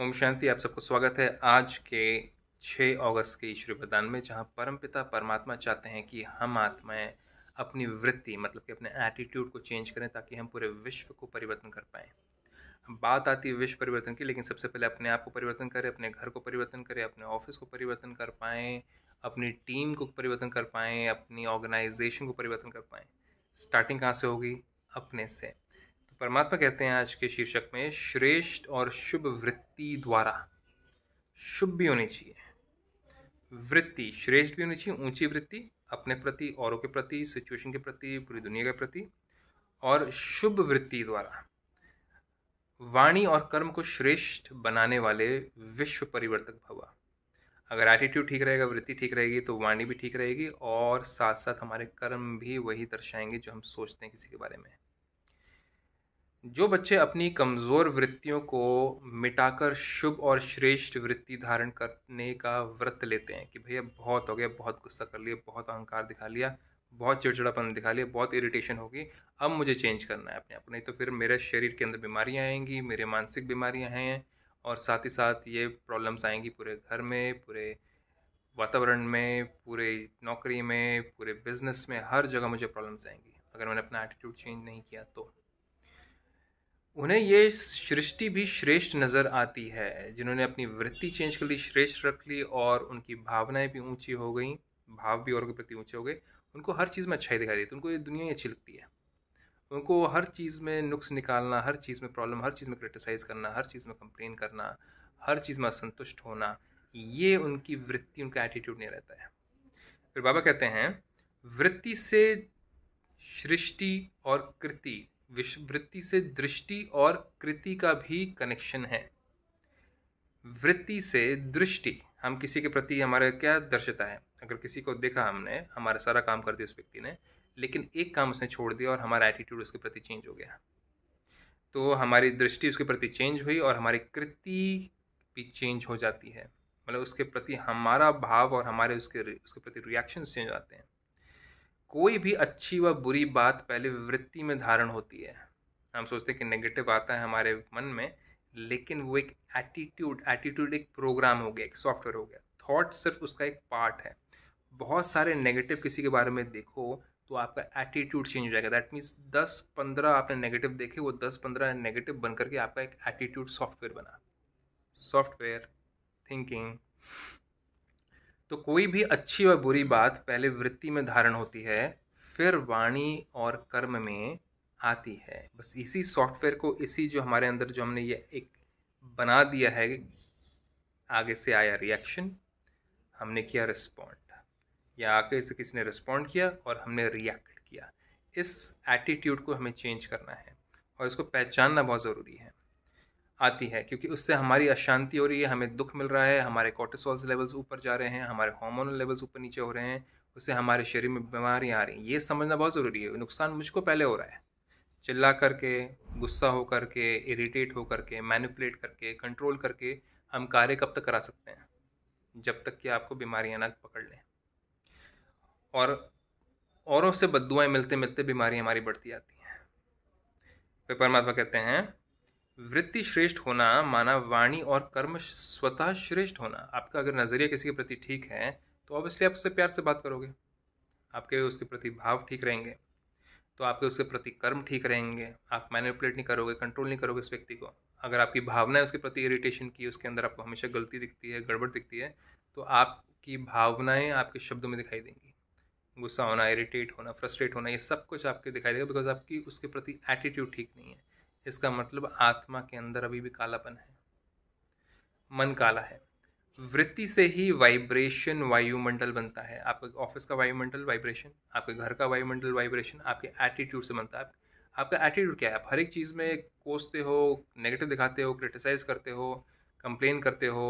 ओम शांति आप सबको स्वागत है आज के 6 अगस्त के ईश्वरी प्रदान में जहाँ परमपिता परमात्मा चाहते हैं कि हम आत्माएं अपनी वृत्ति मतलब कि अपने एटीट्यूड को चेंज करें ताकि हम पूरे विश्व को परिवर्तन कर पाएँ बात आती है विश्व परिवर्तन की लेकिन सबसे पहले अपने आप को परिवर्तन करें अपने घर को परिवर्तन करें अपने ऑफिस को परिवर्तन कर पाएँ अपनी टीम को परिवर्तन कर पाएँ अपनी ऑर्गेनाइजेशन को परिवर्तन कर पाएँ स्टार्टिंग कहाँ से होगी अपने से परमात्मा कहते हैं आज के शीर्षक में श्रेष्ठ और शुभ वृत्ति द्वारा शुभ भी होनी चाहिए वृत्ति श्रेष्ठ भी होनी चाहिए ऊंची वृत्ति अपने प्रति औरों के प्रति सिचुएशन के प्रति पूरी दुनिया के प्रति और शुभ वृत्ति द्वारा वाणी और कर्म को श्रेष्ठ बनाने वाले विश्व परिवर्तक भवा अगर एटीट्यूड ठीक रहेगा वृत्ति ठीक रहेगी तो वाणी भी ठीक रहेगी और साथ साथ हमारे कर्म भी वही दर्शाएंगे जो हम सोचते हैं किसी के बारे में जो बच्चे अपनी कमज़ोर वृत्तियों को मिटाकर शुभ और श्रेष्ठ वृत्ति धारण करने का व्रत लेते हैं कि भैया बहुत हो गया बहुत गुस्सा कर लिया बहुत अहंकार दिखा लिया बहुत चिड़चिड़ापन दिखा लिया बहुत इरिटेशन होगी अब मुझे चेंज करना है अपने आप नहीं तो फिर मेरे शरीर के अंदर बीमारियाँ आएंगी मेरे मानसिक बीमारियाँ हैं और साथ ही साथ ये प्रॉब्लम्स आएंगी पूरे घर में पूरे वातावरण में पूरे नौकरी में पूरे बिजनेस में हर जगह मुझे प्रॉब्लम्स आएंगी अगर मैंने अपना एटीट्यूड चेंज नहीं किया तो उन्हें ये सृष्टि भी श्रेष्ठ नज़र आती है जिन्होंने अपनी वृत्ति चेंज कर ली श्रेष्ठ रख ली और उनकी भावनाएं भी ऊंची हो गई भाव भी और के प्रति ऊंचे हो गए उनको हर चीज़ में अच्छाई दिखाई देती है उनको ये दुनिया ही अच्छी लगती है उनको हर चीज़ में नुक्स निकालना हर चीज़ में प्रॉब्लम हर चीज़ में क्रिटिसाइज़ करना हर चीज़ में कंप्लेन करना हर चीज़ में असंतुष्ट होना ये उनकी वृत्ति उनका एटीट्यूड नहीं रहता है फिर बाबा कहते हैं वृत्ति से सृष्टि और कृति वृत्ति से दृष्टि और कृति का भी कनेक्शन है वृत्ति से दृष्टि हम किसी के प्रति हमारे क्या दर्शता है अगर किसी को देखा हमने हमारा सारा काम कर दिया उस व्यक्ति ने लेकिन एक काम उसने छोड़ दिया और हमारा एटीट्यूड उसके प्रति चेंज हो गया तो हमारी दृष्टि उसके प्रति चेंज हुई और हमारी कृति भी चेंज हो जाती है मतलब उसके प्रति हमारा भाव और हमारे उसके उसके प्रति रिएक्शन चेंज आते हैं कोई भी अच्छी व बुरी बात पहले वृत्ति में धारण होती है हम सोचते हैं कि नेगेटिव आता है हमारे मन में लेकिन वो एक एटीट्यूड एटीट्यूड एक प्रोग्राम हो गया एक सॉफ्टवेयर हो गया थॉट सिर्फ उसका एक पार्ट है बहुत सारे नेगेटिव किसी के बारे में देखो तो आपका एटीट्यूड चेंज हो जाएगा दैट मीन्स दस पंद्रह आपने नेगेटिव देखे वो दस पंद्रह नेगेटिव बन करके आपका एक एटीट्यूड सॉफ्टवेयर बना सॉफ्टवेयर थिंकिंग तो कोई भी अच्छी व बुरी बात पहले वृत्ति में धारण होती है फिर वाणी और कर्म में आती है बस इसी सॉफ्टवेयर को इसी जो हमारे अंदर जो हमने ये एक बना दिया है आगे से आया रिएक्शन हमने किया रिस्पॉन्ड या आगे से किसी ने रिस्पॉन्ड किया और हमने रिएक्ट किया इस एटीट्यूड को हमें चेंज करना है और इसको पहचानना बहुत ज़रूरी है आती है क्योंकि उससे हमारी अशांति हो रही है हमें दुख मिल रहा है हमारे कॉर्टिसोल्स लेवल्स ऊपर जा रहे हैं हमारे हॉर्मोनल लेवल्स ऊपर नीचे हो रहे हैं उससे हमारे शरीर में बीमारियाँ आ रही हैं ये समझना बहुत ज़रूरी है नुकसान मुझको पहले हो रहा है चिल्ला करके गुस्सा होकर के इरीटेट होकर के मैनिपुलेट करके कंट्रोल करके हम कार्य कब तक करा सकते हैं जब तक कि आपको बीमारियाँ ना पकड़ लें और औरों से बदुआएँ मिलते मिलते बीमारियाँ हमारी बढ़ती जाती हैं फिर परमात्मा कहते हैं वृत्ति श्रेष्ठ होना माना वाणी और कर्म स्वतः श्रेष्ठ होना आपका अगर नज़रिया किसी के प्रति ठीक है तो ऑब्वियसली आप उससे प्यार से बात करोगे आपके उसके प्रति भाव ठीक रहेंगे तो आपके उसके प्रति कर्म ठीक रहेंगे आप मैनिपुलेट नहीं करोगे कंट्रोल नहीं करोगे उस व्यक्ति को अगर आपकी भावना है उसके प्रति इरिटेशन की उसके अंदर आपको हमेशा गलती दिखती है गड़बड़ दिखती है तो आपकी भावनाएँ आपके शब्दों में दिखाई देंगी गुस्सा होना इरिटेट होना फ्रस्ट्रेट होना ये सब कुछ आपके दिखाई देगा बिकॉज आपकी उसके प्रति एटीट्यूड ठीक नहीं है इसका मतलब आत्मा के अंदर अभी भी कालापन है मन काला है वृत्ति से ही वाइब्रेशन वायुमंडल बनता है आपके ऑफिस का वायुमंडल वाइब्रेशन आपके घर का वायुमंडल वाइब्रेशन आपके एटीट्यूड से बनता है आपका एटीट्यूड क्या है आप हर एक चीज़ में कोसते हो नेगेटिव दिखाते हो क्रिटिसाइज़ करते हो कंप्लेन करते हो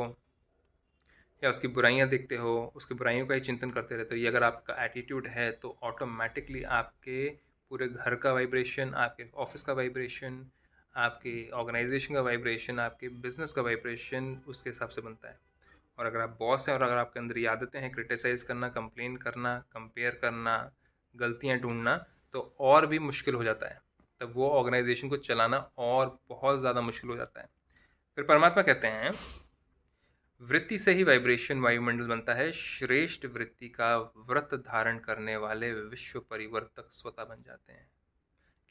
या उसकी बुराइयाँ देखते हो उसकी बुराइयों का ही चिंतन करते रहते हो ये अगर आपका एटीट्यूड है तो ऑटोमेटिकली आपके पूरे घर का वाइब्रेशन आपके ऑफिस का वाइब्रेशन आपके ऑर्गेनाइजेशन का वाइब्रेशन आपके बिजनेस का वाइब्रेशन उसके हिसाब से बनता है और अगर आप बॉस हैं और अगर आपके अंदर ये आदतें हैं क्रिटिसाइज़ करना कंप्लेन करना कंपेयर करना गलतियाँ ढूंढना तो और भी मुश्किल हो जाता है तब वो ऑर्गेनाइजेशन को चलाना और बहुत ज़्यादा मुश्किल हो जाता है फिर परमात्मा कहते हैं वृत्ति से ही वाइब्रेशन वायुमंडल बनता है श्रेष्ठ वृत्ति का व्रत धारण करने वाले विश्व परिवर्तक स्वतः बन जाते हैं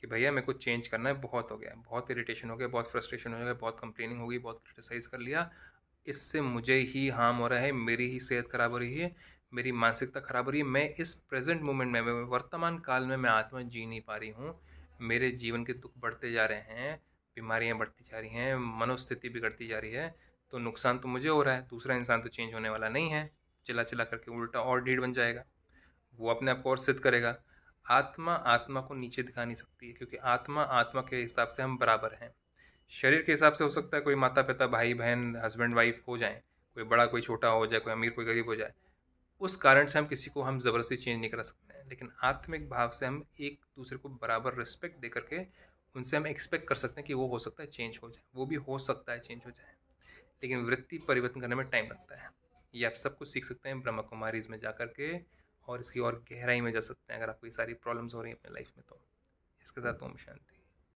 कि भैया मेरे को चेंज करना है बहुत हो गया बहुत इरिटेशन हो गया बहुत फ्रस्ट्रेशन हो गया बहुत कंप्लेनिंग होगी बहुत क्रिटिसाइज़ कर लिया इससे मुझे ही हार्म हो रहा है मेरी ही सेहत ख़राब हो रही है मेरी मानसिकता ख़राब हो रही है मैं इस प्रेजेंट मोमेंट में वर्तमान काल में मैं आत्मा जी नहीं पा रही हूँ मेरे जीवन के दुख बढ़ते जा रहे हैं बीमारियाँ बढ़ती जा रही हैं मनोस्थिति बिगड़ती जा रही है तो नुकसान तो मुझे हो रहा है दूसरा इंसान तो चेंज होने वाला नहीं है चिल्ला चिल्ला करके उल्टा और डीड बन जाएगा वो अपने आप को और सिद्ध करेगा आत्मा आत्मा को नीचे दिखा नहीं सकती है क्योंकि आत्मा आत्मा के हिसाब से हम बराबर हैं शरीर के हिसाब से हो सकता है कोई माता पिता भाई बहन हस्बैंड वाइफ हो जाए कोई बड़ा कोई छोटा हो जाए कोई अमीर कोई गरीब हो जाए उस कारण से हम किसी को हम ज़बरदस्ती चेंज नहीं करा सकते हैं लेकिन आत्मिक भाव से हम एक दूसरे को बराबर रिस्पेक्ट दे करके उनसे हम एक्सपेक्ट कर सकते हैं कि वो हो सकता है चेंज हो जाए वो भी हो सकता है चेंज हो जाए लेकिन वृत्ति परिवर्तन करने में टाइम लगता है ये आप सब कुछ सीख सकते हैं ब्रह्मा कुमारीज में जा के और इसकी और गहराई में जा सकते हैं अगर आपको ये सारी प्रॉब्लम्स हो रही हैं अपने लाइफ में तो इसके साथ ओम शांति